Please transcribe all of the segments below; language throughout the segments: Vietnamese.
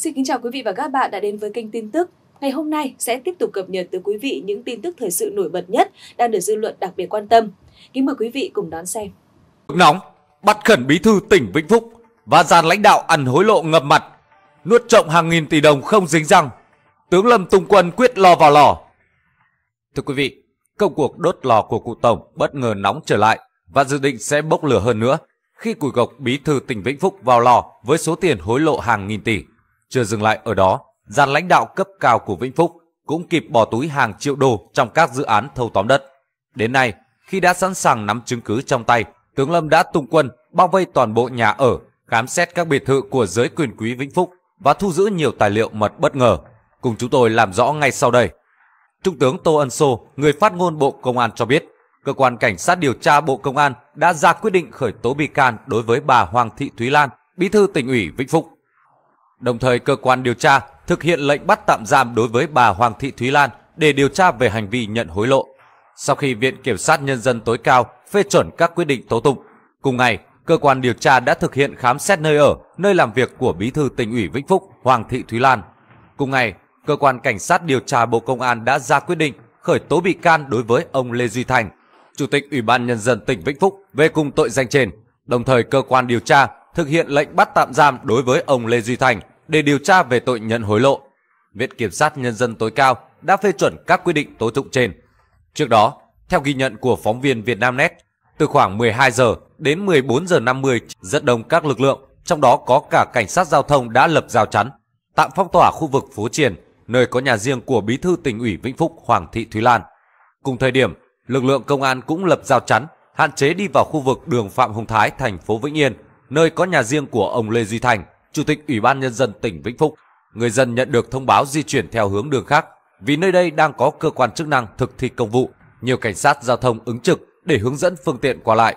Xin kính chào quý vị và các bạn đã đến với kênh tin tức. Ngày hôm nay sẽ tiếp tục cập nhật tới quý vị những tin tức thời sự nổi bật nhất đang được dư luận đặc biệt quan tâm. Kính mời quý vị cùng đón xem. Nóng, bắt khẩn bí thư tỉnh Vĩnh Phúc và dàn lãnh đạo ẩn hối lộ ngập mặt, nuốt trộm hàng nghìn tỷ đồng không dính răng. Tướng Lâm tung quân quyết lo vào lò. Thưa quý vị, công cuộc đốt lò của cụ Tổng bất ngờ nóng trở lại và dự định sẽ bốc lửa hơn nữa khi củi gộc bí thư tỉnh Vĩnh Phúc vào lò với số tiền hối lộ hàng nghìn tỷ. Chưa dừng lại ở đó, dàn lãnh đạo cấp cao của Vĩnh Phúc cũng kịp bỏ túi hàng triệu đô trong các dự án thâu tóm đất. Đến nay, khi đã sẵn sàng nắm chứng cứ trong tay, tướng Lâm đã tung quân bao vây toàn bộ nhà ở, khám xét các biệt thự của giới quyền quý Vĩnh Phúc và thu giữ nhiều tài liệu mật bất ngờ. Cùng chúng tôi làm rõ ngay sau đây. Trung tướng Tô Ân Sô, người phát ngôn Bộ Công an cho biết, cơ quan cảnh sát điều tra Bộ Công an đã ra quyết định khởi tố bị can đối với bà Hoàng Thị Thúy Lan, bí thư tỉnh ủy Vĩnh Phúc Đồng thời cơ quan điều tra thực hiện lệnh bắt tạm giam đối với bà Hoàng Thị Thúy Lan để điều tra về hành vi nhận hối lộ. Sau khi Viện Kiểm sát Nhân dân tối cao phê chuẩn các quyết định tố tụng, cùng ngày, cơ quan điều tra đã thực hiện khám xét nơi ở, nơi làm việc của Bí thư tỉnh ủy Vĩnh Phúc Hoàng Thị Thúy Lan. Cùng ngày, cơ quan cảnh sát điều tra Bộ Công an đã ra quyết định khởi tố bị can đối với ông Lê Duy Thành, Chủ tịch Ủy ban Nhân dân tỉnh Vĩnh Phúc về cùng tội danh trên. Đồng thời cơ quan điều tra thực hiện lệnh bắt tạm giam đối với ông Lê Duy Thành để điều tra về tội nhận hối lộ. Viện Kiểm sát Nhân dân tối cao đã phê chuẩn các quy định tố tụng trên. Trước đó, theo ghi nhận của phóng viên Vietnamnet, từ khoảng 12 giờ đến 14 giờ 50 rất đông các lực lượng, trong đó có cả cảnh sát giao thông đã lập rào chắn, tạm phong tỏa khu vực phố Triền, nơi có nhà riêng của Bí thư tỉnh ủy Vĩnh Phúc Hoàng Thị Thúy Lan. Cùng thời điểm, lực lượng công an cũng lập rào chắn, hạn chế đi vào khu vực đường Phạm Hùng Thái, thành phố Vĩnh Yên, nơi có nhà riêng của ông Lê Duy Thành. Chủ tịch Ủy ban Nhân dân tỉnh Vĩnh Phúc, người dân nhận được thông báo di chuyển theo hướng đường khác vì nơi đây đang có cơ quan chức năng thực thi công vụ, nhiều cảnh sát giao thông ứng trực để hướng dẫn phương tiện qua lại.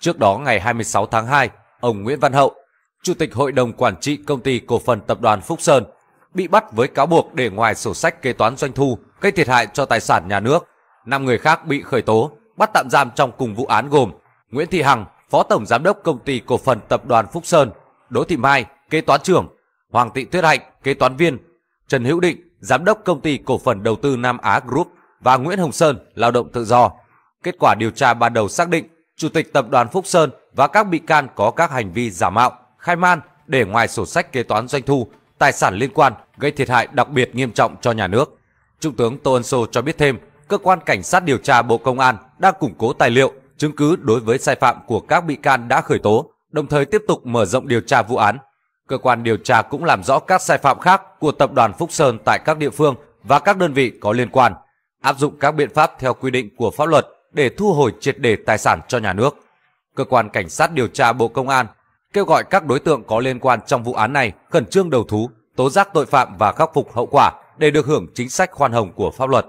Trước đó ngày 26 tháng 2, ông Nguyễn Văn Hậu, Chủ tịch Hội đồng Quản trị Công ty Cổ phần Tập đoàn Phúc Sơn, bị bắt với cáo buộc để ngoài sổ sách kế toán doanh thu gây thiệt hại cho tài sản nhà nước. Năm người khác bị khởi tố, bắt tạm giam trong cùng vụ án gồm Nguyễn Thị Hằng, Phó Tổng Giám đốc Công ty Cổ phần Tập đoàn Phúc Sơn, Đỗ Thị Mai, kế toán trưởng, Hoàng Thị Tuyết Hạnh, kế toán viên, Trần Hữu Định, giám đốc công ty cổ phần đầu tư Nam Á Group và Nguyễn Hồng Sơn, lao động tự do. Kết quả điều tra ban đầu xác định chủ tịch tập đoàn Phúc Sơn và các bị can có các hành vi giả mạo, khai man để ngoài sổ sách kế toán doanh thu, tài sản liên quan gây thiệt hại đặc biệt nghiêm trọng cho nhà nước. Trung tướng Tô Ân Sô cho biết thêm, cơ quan cảnh sát điều tra Bộ Công an đang củng cố tài liệu, chứng cứ đối với sai phạm của các bị can đã khởi tố, đồng thời tiếp tục mở rộng điều tra vụ án Cơ quan điều tra cũng làm rõ các sai phạm khác của tập đoàn Phúc Sơn tại các địa phương và các đơn vị có liên quan, áp dụng các biện pháp theo quy định của pháp luật để thu hồi triệt để tài sản cho nhà nước. Cơ quan cảnh sát điều tra Bộ Công an kêu gọi các đối tượng có liên quan trong vụ án này khẩn trương đầu thú, tố giác tội phạm và khắc phục hậu quả để được hưởng chính sách khoan hồng của pháp luật.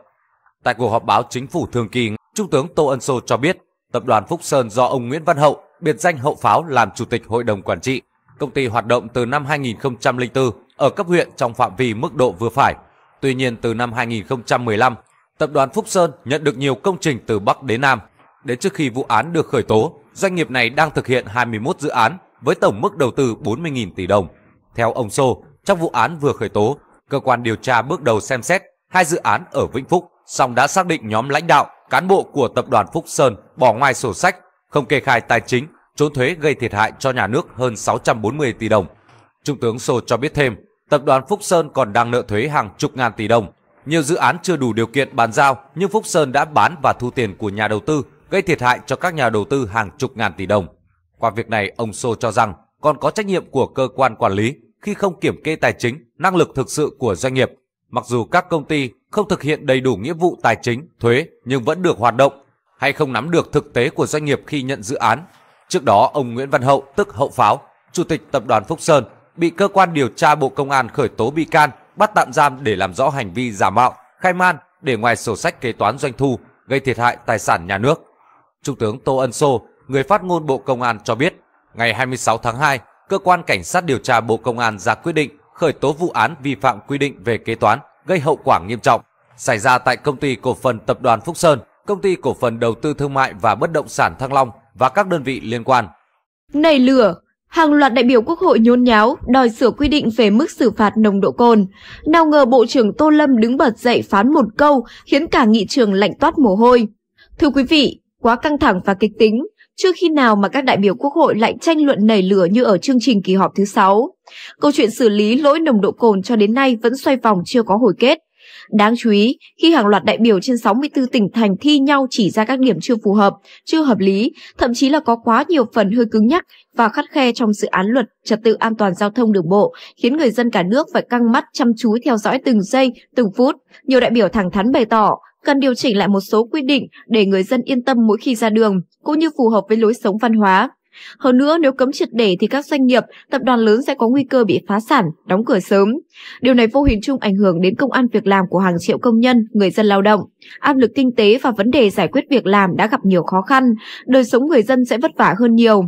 Tại cuộc họp báo chính phủ thường kỳ, Trung tướng Tô Ân Sô cho biết, tập đoàn Phúc Sơn do ông Nguyễn Văn Hậu, biệt danh Hậu Pháo làm chủ tịch hội đồng quản trị, Công ty hoạt động từ năm 2004 ở cấp huyện trong phạm vi mức độ vừa phải. Tuy nhiên từ năm 2015, tập đoàn Phúc Sơn nhận được nhiều công trình từ Bắc đến Nam. Đến trước khi vụ án được khởi tố, doanh nghiệp này đang thực hiện 21 dự án với tổng mức đầu tư 40.000 tỷ đồng. Theo ông Sô, trong vụ án vừa khởi tố, cơ quan điều tra bước đầu xem xét hai dự án ở Vĩnh Phúc, song đã xác định nhóm lãnh đạo, cán bộ của tập đoàn Phúc Sơn bỏ ngoài sổ sách, không kê khai tài chính trốn thuế gây thiệt hại cho nhà nước hơn 640 tỷ đồng. Trung tướng Sô cho biết thêm, tập đoàn Phúc Sơn còn đang nợ thuế hàng chục ngàn tỷ đồng. Nhiều dự án chưa đủ điều kiện bàn giao nhưng Phúc Sơn đã bán và thu tiền của nhà đầu tư, gây thiệt hại cho các nhà đầu tư hàng chục ngàn tỷ đồng. Qua việc này, ông Sô cho rằng còn có trách nhiệm của cơ quan quản lý khi không kiểm kê tài chính, năng lực thực sự của doanh nghiệp. Mặc dù các công ty không thực hiện đầy đủ nghĩa vụ tài chính, thuế nhưng vẫn được hoạt động hay không nắm được thực tế của doanh nghiệp khi nhận dự án Trước đó, ông Nguyễn Văn Hậu, tức Hậu Pháo, Chủ tịch Tập đoàn Phúc Sơn, bị cơ quan điều tra Bộ Công an khởi tố bị can, bắt tạm giam để làm rõ hành vi giả mạo, khai man để ngoài sổ sách kế toán doanh thu, gây thiệt hại tài sản nhà nước. Trung tướng Tô Ân Sô, người phát ngôn Bộ Công an cho biết, ngày 26 tháng 2, cơ quan cảnh sát điều tra Bộ Công an ra quyết định khởi tố vụ án vi phạm quy định về kế toán gây hậu quả nghiêm trọng xảy ra tại công ty cổ phần tập đoàn Phúc Sơn, công ty cổ phần đầu tư thương mại và bất động sản Thăng Long và các đơn vị liên quan. Nảy lửa, hàng loạt đại biểu Quốc hội nhốn nháo đòi sửa quy định về mức xử phạt nồng độ cồn. Nào ngờ Bộ trưởng Tô Lâm đứng bật dậy phán một câu khiến cả nghị trường lạnh toát mồ hôi. Thưa quý vị, quá căng thẳng và kịch tính, chưa khi nào mà các đại biểu Quốc hội lại tranh luận nảy lửa như ở chương trình kỳ họp thứ 6. Câu chuyện xử lý lỗi nồng độ cồn cho đến nay vẫn xoay vòng chưa có hồi kết Đáng chú ý, khi hàng loạt đại biểu trên 64 tỉnh thành thi nhau chỉ ra các điểm chưa phù hợp, chưa hợp lý, thậm chí là có quá nhiều phần hơi cứng nhắc và khắt khe trong dự án luật trật tự an toàn giao thông đường bộ, khiến người dân cả nước phải căng mắt chăm chú theo dõi từng giây, từng phút. Nhiều đại biểu thẳng thắn bày tỏ, cần điều chỉnh lại một số quy định để người dân yên tâm mỗi khi ra đường, cũng như phù hợp với lối sống văn hóa. Hơn nữa, nếu cấm triệt để thì các doanh nghiệp, tập đoàn lớn sẽ có nguy cơ bị phá sản, đóng cửa sớm. Điều này vô hình chung ảnh hưởng đến công an việc làm của hàng triệu công nhân, người dân lao động. Áp lực kinh tế và vấn đề giải quyết việc làm đã gặp nhiều khó khăn, đời sống người dân sẽ vất vả hơn nhiều.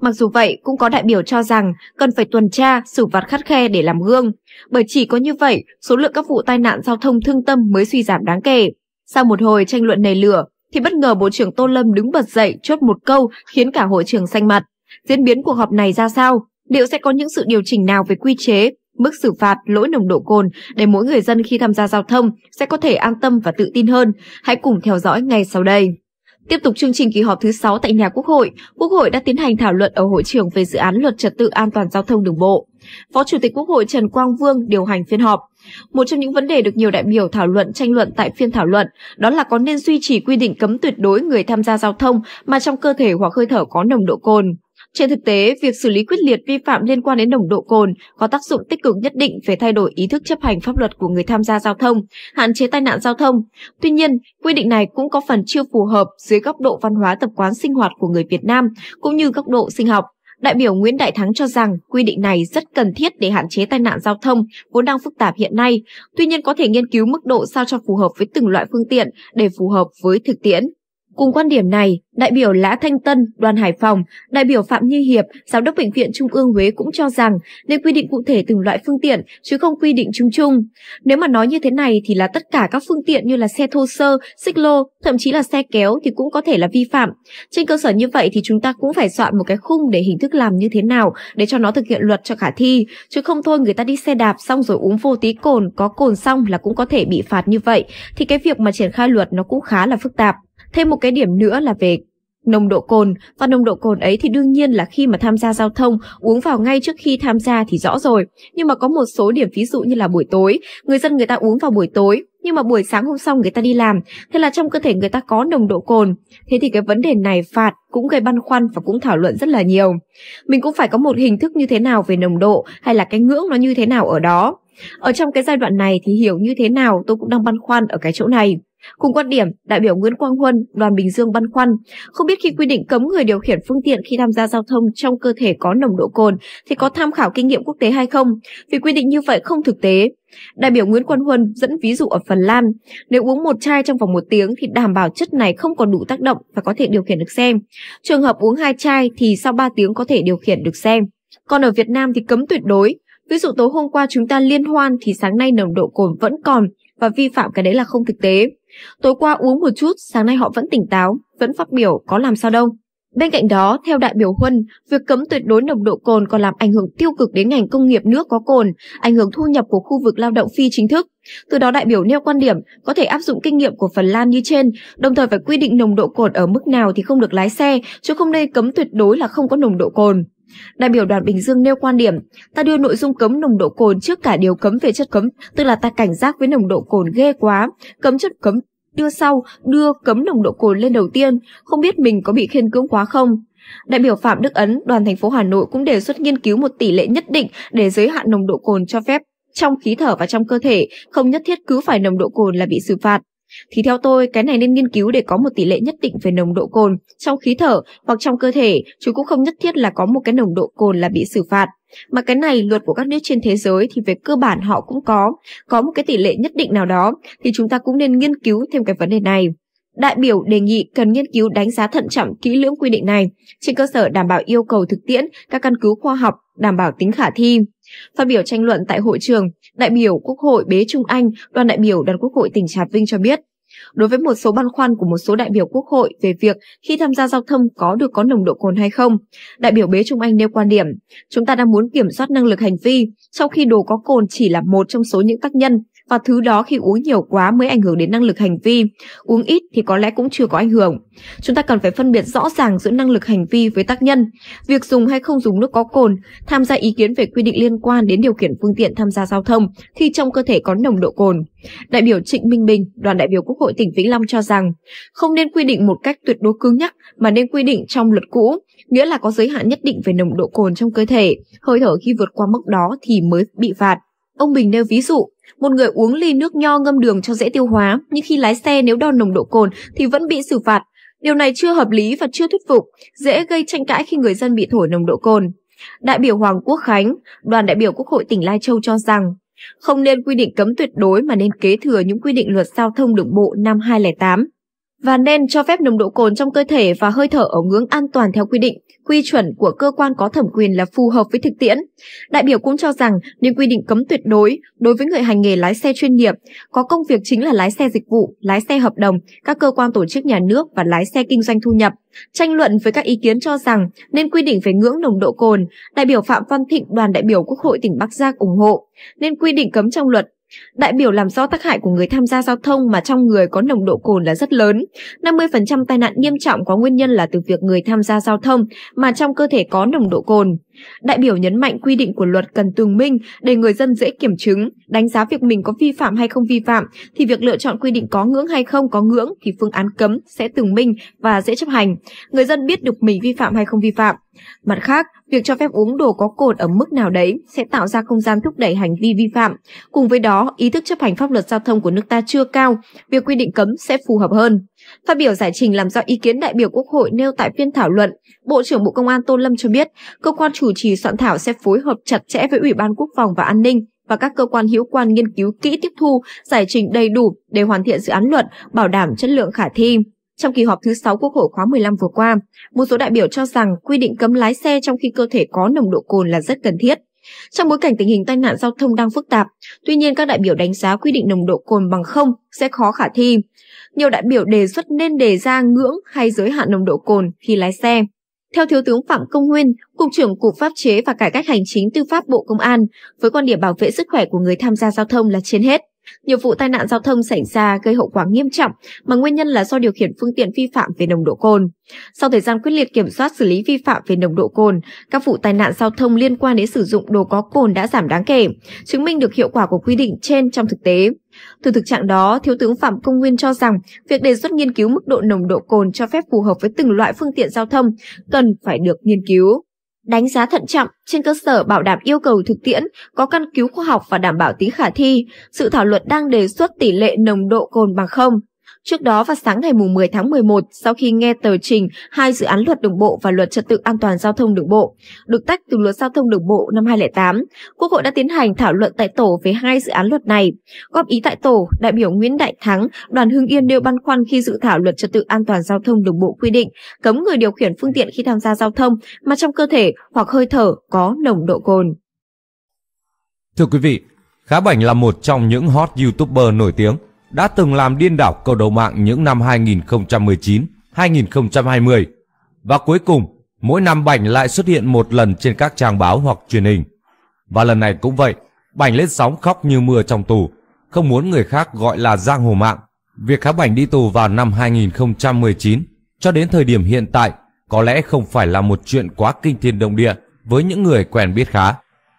Mặc dù vậy, cũng có đại biểu cho rằng cần phải tuần tra, xử phạt khắt khe để làm gương. Bởi chỉ có như vậy, số lượng các vụ tai nạn giao thông thương tâm mới suy giảm đáng kể. Sau một hồi tranh luận nảy lửa, thì bất ngờ Bộ trưởng Tô Lâm đứng bật dậy chốt một câu khiến cả hội trường xanh mặt. Diễn biến cuộc họp này ra sao? Liệu sẽ có những sự điều chỉnh nào về quy chế, mức xử phạt lỗi nồng độ cồn để mỗi người dân khi tham gia giao thông sẽ có thể an tâm và tự tin hơn? Hãy cùng theo dõi ngay sau đây. Tiếp tục chương trình kỳ họp thứ 6 tại nhà Quốc hội, Quốc hội đã tiến hành thảo luận ở hội trường về dự án luật trật tự an toàn giao thông đường bộ. Phó Chủ tịch Quốc hội Trần Quang Vương điều hành phiên họp. Một trong những vấn đề được nhiều đại biểu thảo luận tranh luận tại phiên thảo luận đó là có nên duy trì quy định cấm tuyệt đối người tham gia giao thông mà trong cơ thể hoặc hơi thở có nồng độ cồn. Trên thực tế, việc xử lý quyết liệt vi phạm liên quan đến nồng độ cồn có tác dụng tích cực nhất định về thay đổi ý thức chấp hành pháp luật của người tham gia giao thông, hạn chế tai nạn giao thông. Tuy nhiên, quy định này cũng có phần chưa phù hợp dưới góc độ văn hóa tập quán sinh hoạt của người Việt Nam cũng như góc độ sinh học. Đại biểu Nguyễn Đại Thắng cho rằng quy định này rất cần thiết để hạn chế tai nạn giao thông vốn đang phức tạp hiện nay, tuy nhiên có thể nghiên cứu mức độ sao cho phù hợp với từng loại phương tiện để phù hợp với thực tiễn. Cùng quan điểm này, đại biểu Lã Thanh Tân, đoàn Hải Phòng, đại biểu Phạm Như Hiệp, giám đốc Bệnh viện Trung ương Huế cũng cho rằng nên quy định cụ thể từng loại phương tiện chứ không quy định chung chung. Nếu mà nói như thế này thì là tất cả các phương tiện như là xe thô sơ, xích lô, thậm chí là xe kéo thì cũng có thể là vi phạm. Trên cơ sở như vậy thì chúng ta cũng phải soạn một cái khung để hình thức làm như thế nào để cho nó thực hiện luật cho khả thi, chứ không thôi người ta đi xe đạp xong rồi uống vô tí cồn, có cồn xong là cũng có thể bị phạt như vậy thì cái việc mà triển khai luật nó cũng khá là phức tạp. Thêm một cái điểm nữa là về nồng độ cồn và nồng độ cồn ấy thì đương nhiên là khi mà tham gia giao thông uống vào ngay trước khi tham gia thì rõ rồi nhưng mà có một số điểm ví dụ như là buổi tối người dân người ta uống vào buổi tối nhưng mà buổi sáng hôm sau người ta đi làm thế là trong cơ thể người ta có nồng độ cồn thế thì cái vấn đề này phạt cũng gây băn khoăn và cũng thảo luận rất là nhiều mình cũng phải có một hình thức như thế nào về nồng độ hay là cái ngưỡng nó như thế nào ở đó ở trong cái giai đoạn này thì hiểu như thế nào tôi cũng đang băn khoăn ở cái chỗ này Cùng quan điểm, đại biểu Nguyễn Quang Huân, đoàn Bình Dương băn khoăn, không biết khi quy định cấm người điều khiển phương tiện khi tham gia giao thông trong cơ thể có nồng độ cồn thì có tham khảo kinh nghiệm quốc tế hay không, vì quy định như vậy không thực tế. Đại biểu Nguyễn Quang Huân dẫn ví dụ ở Phần Lan, nếu uống một chai trong vòng một tiếng thì đảm bảo chất này không còn đủ tác động và có thể điều khiển được xe. Trường hợp uống hai chai thì sau 3 tiếng có thể điều khiển được xe. Còn ở Việt Nam thì cấm tuyệt đối, Ví dụ tối hôm qua chúng ta liên hoan thì sáng nay nồng độ cồn vẫn còn, và vi phạm cái đấy là không thực tế. Tối qua uống một chút, sáng nay họ vẫn tỉnh táo, vẫn phát biểu có làm sao đâu. Bên cạnh đó, theo đại biểu Huân, việc cấm tuyệt đối nồng độ cồn còn làm ảnh hưởng tiêu cực đến ngành công nghiệp nước có cồn, ảnh hưởng thu nhập của khu vực lao động phi chính thức. Từ đó đại biểu nêu quan điểm có thể áp dụng kinh nghiệm của Phần Lan như trên, đồng thời phải quy định nồng độ cồn ở mức nào thì không được lái xe, chứ không nên cấm tuyệt đối là không có nồng độ cồn. Đại biểu đoàn Bình Dương nêu quan điểm, ta đưa nội dung cấm nồng độ cồn trước cả điều cấm về chất cấm, tức là ta cảnh giác với nồng độ cồn ghê quá, cấm chất cấm đưa sau, đưa cấm nồng độ cồn lên đầu tiên, không biết mình có bị khiên cưỡng quá không. Đại biểu Phạm Đức Ấn, đoàn thành phố Hà Nội cũng đề xuất nghiên cứu một tỷ lệ nhất định để giới hạn nồng độ cồn cho phép trong khí thở và trong cơ thể, không nhất thiết cứ phải nồng độ cồn là bị xử phạt. Thì theo tôi, cái này nên nghiên cứu để có một tỷ lệ nhất định về nồng độ cồn trong khí thở hoặc trong cơ thể, chứ cũng không nhất thiết là có một cái nồng độ cồn là bị xử phạt. Mà cái này luật của các nước trên thế giới thì về cơ bản họ cũng có, có một cái tỷ lệ nhất định nào đó thì chúng ta cũng nên nghiên cứu thêm cái vấn đề này. Đại biểu đề nghị cần nghiên cứu đánh giá thận trọng kỹ lưỡng quy định này trên cơ sở đảm bảo yêu cầu thực tiễn, các căn cứ khoa học, đảm bảo tính khả thi. Phát biểu tranh luận tại hội trường, đại biểu Quốc hội Bế Trung Anh, đoàn đại biểu đoàn Quốc hội tỉnh Trà Vinh cho biết. Đối với một số băn khoăn của một số đại biểu Quốc hội về việc khi tham gia giao thông có được có nồng độ cồn hay không, đại biểu Bế Trung Anh nêu quan điểm, chúng ta đang muốn kiểm soát năng lực hành vi, trong khi đồ có cồn chỉ là một trong số những tác nhân và thứ đó khi uống nhiều quá mới ảnh hưởng đến năng lực hành vi. Uống ít thì có lẽ cũng chưa có ảnh hưởng. Chúng ta cần phải phân biệt rõ ràng giữa năng lực hành vi với tác nhân. Việc dùng hay không dùng nước có cồn, tham gia ý kiến về quy định liên quan đến điều khiển phương tiện tham gia giao thông khi trong cơ thể có nồng độ cồn. Đại biểu Trịnh Minh Bình, đoàn đại biểu Quốc hội tỉnh Vĩnh Long cho rằng không nên quy định một cách tuyệt đối cứng nhắc mà nên quy định trong luật cũ, nghĩa là có giới hạn nhất định về nồng độ cồn trong cơ thể, hơi thở khi vượt qua mức đó thì mới bị phạt. Ông Bình nêu ví dụ, một người uống ly nước nho ngâm đường cho dễ tiêu hóa, nhưng khi lái xe nếu đo nồng độ cồn thì vẫn bị xử phạt. Điều này chưa hợp lý và chưa thuyết phục, dễ gây tranh cãi khi người dân bị thổi nồng độ cồn. Đại biểu Hoàng Quốc Khánh, đoàn đại biểu Quốc hội tỉnh Lai Châu cho rằng, không nên quy định cấm tuyệt đối mà nên kế thừa những quy định luật giao thông đường bộ năm 2008 và nên cho phép nồng độ cồn trong cơ thể và hơi thở ở ngưỡng an toàn theo quy định, quy chuẩn của cơ quan có thẩm quyền là phù hợp với thực tiễn. Đại biểu cũng cho rằng những quy định cấm tuyệt đối đối với người hành nghề lái xe chuyên nghiệp, có công việc chính là lái xe dịch vụ, lái xe hợp đồng, các cơ quan tổ chức nhà nước và lái xe kinh doanh thu nhập. Tranh luận với các ý kiến cho rằng nên quy định về ngưỡng nồng độ cồn, đại biểu Phạm Văn Thịnh đoàn đại biểu Quốc hội tỉnh Bắc Giang ủng hộ, nên quy định cấm trong luật Đại biểu làm rõ tác hại của người tham gia giao thông mà trong người có nồng độ cồn là rất lớn. 50% tai nạn nghiêm trọng có nguyên nhân là từ việc người tham gia giao thông mà trong cơ thể có nồng độ cồn. Đại biểu nhấn mạnh quy định của luật cần tường minh để người dân dễ kiểm chứng, đánh giá việc mình có vi phạm hay không vi phạm, thì việc lựa chọn quy định có ngưỡng hay không có ngưỡng thì phương án cấm sẽ tường minh và dễ chấp hành. Người dân biết được mình vi phạm hay không vi phạm. Mặt khác, việc cho phép uống đồ có cồn ở mức nào đấy sẽ tạo ra không gian thúc đẩy hành vi vi phạm. Cùng với đó, ý thức chấp hành pháp luật giao thông của nước ta chưa cao, việc quy định cấm sẽ phù hợp hơn. Phát biểu giải trình làm rõ ý kiến đại biểu Quốc hội nêu tại phiên thảo luận, Bộ trưởng Bộ Công an Tô Lâm cho biết, cơ quan chủ trì soạn thảo sẽ phối hợp chặt chẽ với Ủy ban Quốc phòng và An ninh và các cơ quan hữu quan nghiên cứu kỹ tiếp thu, giải trình đầy đủ để hoàn thiện dự án luật, bảo đảm chất lượng khả thi. Trong kỳ họp thứ 6 Quốc hội khóa 15 vừa qua, một số đại biểu cho rằng quy định cấm lái xe trong khi cơ thể có nồng độ cồn là rất cần thiết. Trong bối cảnh tình hình tai nạn giao thông đang phức tạp, tuy nhiên các đại biểu đánh giá quy định nồng độ cồn bằng không sẽ khó khả thi. Nhiều đại biểu đề xuất nên đề ra ngưỡng hay giới hạn nồng độ cồn khi lái xe. Theo Thiếu tướng Phạm Công Nguyên, Cục trưởng Cục Pháp chế và Cải cách Hành chính Tư pháp Bộ Công an, với quan điểm bảo vệ sức khỏe của người tham gia giao thông là trên hết. Nhiều vụ tai nạn giao thông xảy ra gây hậu quả nghiêm trọng mà nguyên nhân là do điều khiển phương tiện vi phạm về nồng độ cồn. Sau thời gian quyết liệt kiểm soát xử lý vi phạm về nồng độ cồn, các vụ tai nạn giao thông liên quan đến sử dụng đồ có cồn đã giảm đáng kể, chứng minh được hiệu quả của quy định trên trong thực tế. Từ thực trạng đó, Thiếu tướng Phạm Công Nguyên cho rằng việc đề xuất nghiên cứu mức độ nồng độ cồn cho phép phù hợp với từng loại phương tiện giao thông cần phải được nghiên cứu đánh giá thận trọng trên cơ sở bảo đảm yêu cầu thực tiễn, có căn cứ khoa học và đảm bảo tính khả thi. Sự thảo luật đang đề xuất tỷ lệ nồng độ cồn bằng không. Trước đó vào sáng ngày 10 tháng 11, sau khi nghe tờ trình hai dự án luật đường bộ và luật trật tự an toàn giao thông đường bộ, được tách từ luật giao thông đường bộ năm 2008, Quốc hội đã tiến hành thảo luận tại tổ về hai dự án luật này. Góp ý tại tổ, đại biểu Nguyễn Đại Thắng, đoàn Hưng Yên đều băn khoăn khi dự thảo luật trật tự an toàn giao thông đường bộ quy định cấm người điều khiển phương tiện khi tham gia giao thông mà trong cơ thể hoặc hơi thở có nồng độ cồn. Thưa quý vị, Khá Bảnh là một trong những hot YouTuber nổi tiếng đã từng làm điên đảo cầu đầu mạng những năm 2019, 2020 và cuối cùng mỗi năm Bảnh lại xuất hiện một lần trên các trang báo hoặc truyền hình. Và lần này cũng vậy, Bảnh lên sóng khóc như mưa trong tù, không muốn người khác gọi là giang hồ mạng. Việc Khá Bảnh đi tù vào năm 2019 cho đến thời điểm hiện tại có lẽ không phải là một chuyện quá kinh thiên động địa với những người quen biết Khá.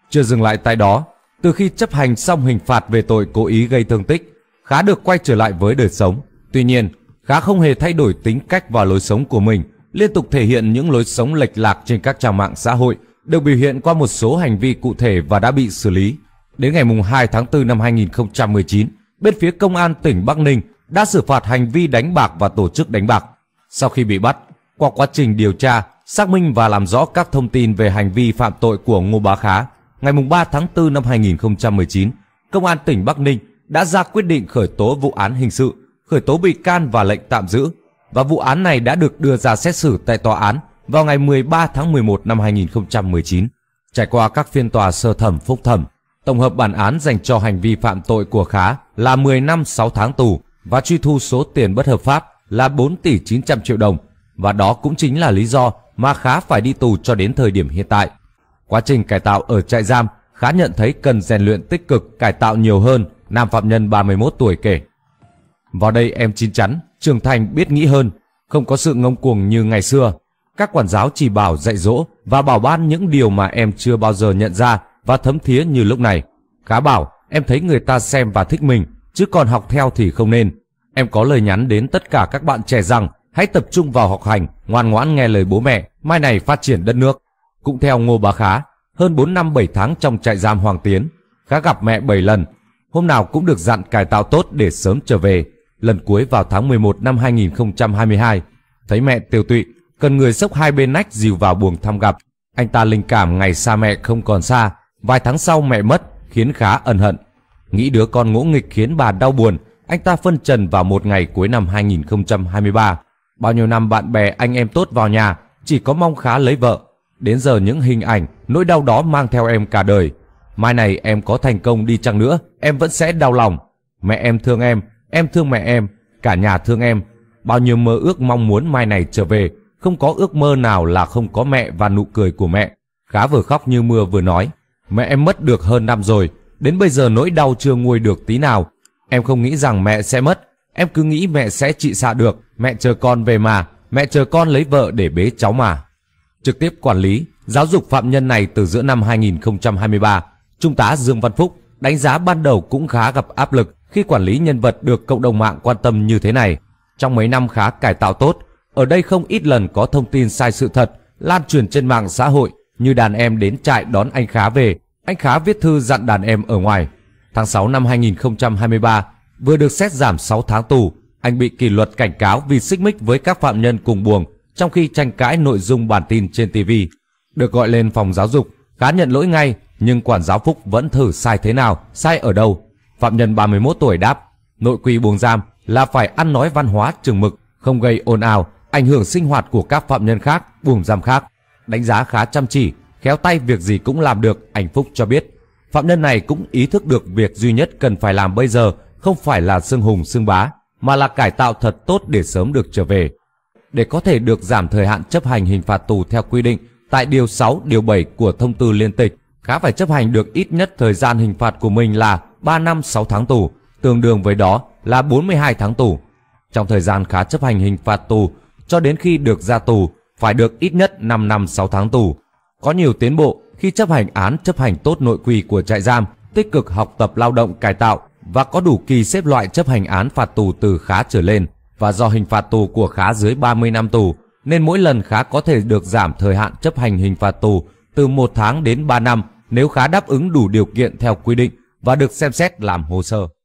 Chưa dừng lại tại đó, từ khi chấp hành xong hình phạt về tội cố ý gây thương tích, Khá được quay trở lại với đời sống. Tuy nhiên, Khá không hề thay đổi tính cách và lối sống của mình, liên tục thể hiện những lối sống lệch lạc trên các trang mạng xã hội, được biểu hiện qua một số hành vi cụ thể và đã bị xử lý. Đến ngày 2 tháng 4 năm 2019, bên phía công an tỉnh Bắc Ninh đã xử phạt hành vi đánh bạc và tổ chức đánh bạc. Sau khi bị bắt, qua quá trình điều tra, xác minh và làm rõ các thông tin về hành vi phạm tội của Ngô Bá Khá, ngày 3 tháng 4 năm 2019, Công an tỉnh Bắc Ninh đã ra quyết định khởi tố vụ án hình sự, khởi tố bị can và lệnh tạm giữ. Và vụ án này đã được đưa ra xét xử tại tòa án vào ngày 13 tháng 11 năm 2019. Trải qua các phiên tòa sơ thẩm phúc thẩm, tổng hợp bản án dành cho hành vi phạm tội của Khá là 10 năm 6 tháng tù và truy thu số tiền bất hợp pháp là 4 tỷ 900 triệu đồng và đó cũng chính là lý do mà Khá phải đi tù cho đến thời điểm hiện tại. Quá trình cải tạo ở trại giam, Khá nhận thấy cần rèn luyện tích cực cải tạo nhiều hơn nam phạm nhân 31 tuổi kể. Vào đây em chín chắn, trưởng thành biết nghĩ hơn, không có sự ngông cuồng như ngày xưa. Các quản giáo chỉ bảo dạy dỗ và bảo ban những điều mà em chưa bao giờ nhận ra và thấm thía như lúc này. Khá bảo, em thấy người ta xem và thích mình, chứ còn học theo thì không nên. Em có lời nhắn đến tất cả các bạn trẻ rằng hãy tập trung vào học hành, ngoan ngoãn nghe lời bố mẹ, mai này phát triển đất nước. Cũng theo Ngô Bá Khá, hơn 4 năm 7 tháng trong trại giam Hoàng Tiến, Khá gặp mẹ 7 lần, hôm nào cũng được dặn cải tạo tốt để sớm trở về. Lần cuối vào tháng 11 năm 2022, thấy mẹ tiêu tụy, cần người sốc hai bên nách dìu vào buồng thăm gặp. Anh ta linh cảm ngày xa mẹ không còn xa, vài tháng sau mẹ mất khiến khá ân hận. Nghĩ đứa con ngỗ nghịch khiến bà đau buồn, anh ta phân trần vào một ngày cuối năm 2023. Bao nhiêu năm bạn bè anh em tốt vào nhà, chỉ có mong khá lấy vợ. Đến giờ những hình ảnh, nỗi đau đó mang theo em cả đời. Mai này em có thành công đi chăng nữa, em vẫn sẽ đau lòng. Mẹ em thương em, em thương mẹ em, cả nhà thương em. Bao nhiêu mơ ước mong muốn mai này trở về, không có ước mơ nào là không có mẹ và nụ cười của mẹ. Khá vừa khóc như mưa vừa nói, mẹ em mất được hơn năm rồi, đến bây giờ nỗi đau chưa nguôi được tí nào. Em không nghĩ rằng mẹ sẽ mất, em cứ nghĩ mẹ sẽ trị xạ được, mẹ chờ con về mà, mẹ chờ con lấy vợ để bế cháu mà. Trực tiếp quản lý, giáo dục phạm nhân này từ giữa năm 2023 Trung tá Dương Văn Phúc đánh giá ban đầu cũng khá gặp áp lực khi quản lý nhân vật được cộng đồng mạng quan tâm như thế này. Trong mấy năm khá cải tạo tốt, ở đây không ít lần có thông tin sai sự thật lan truyền trên mạng xã hội như đàn em đến trại đón anh Khá về. Anh Khá viết thư dặn đàn em ở ngoài. Tháng 6 năm 2023, vừa được xét giảm 6 tháng tù, anh bị kỷ luật cảnh cáo vì xích mích với các phạm nhân cùng buồng trong khi tranh cãi nội dung bản tin trên TV. Được gọi lên phòng giáo dục, Khá nhận lỗi ngay nhưng quản giáo Phúc vẫn thử sai thế nào, sai ở đâu. Phạm nhân 31 tuổi đáp, nội quy buồng giam là phải ăn nói văn hóa chừng mực, không gây ồn ào, ảnh hưởng sinh hoạt của các phạm nhân khác, buồng giam khác. Đánh giá khá chăm chỉ, khéo tay việc gì cũng làm được, anh Phúc cho biết. Phạm nhân này cũng ý thức được việc duy nhất cần phải làm bây giờ không phải là xưng hùng xưng bá, mà là cải tạo thật tốt để sớm được trở về. Để có thể được giảm thời hạn chấp hành hình phạt tù theo quy định tại Điều 6, Điều 7 của Thông tư Liên tịch, Khá phải chấp hành được ít nhất thời gian hình phạt của mình là 3 năm 6 tháng tù, tương đương với đó là 42 tháng tù. Trong thời gian Khá chấp hành hình phạt tù cho đến khi được ra tù phải được ít nhất 5 năm 6 tháng tù. Có nhiều tiến bộ khi chấp hành án chấp hành tốt nội quy của trại giam, tích cực học tập lao động cải tạo và có đủ kỳ xếp loại chấp hành án phạt tù từ khá trở lên và do hình phạt tù của khá dưới 30 năm tù nên mỗi lần khá có thể được giảm thời hạn chấp hành hình phạt tù từ 1 tháng đến 3 năm nếu khá đáp ứng đủ điều kiện theo quy định và được xem xét làm hồ sơ.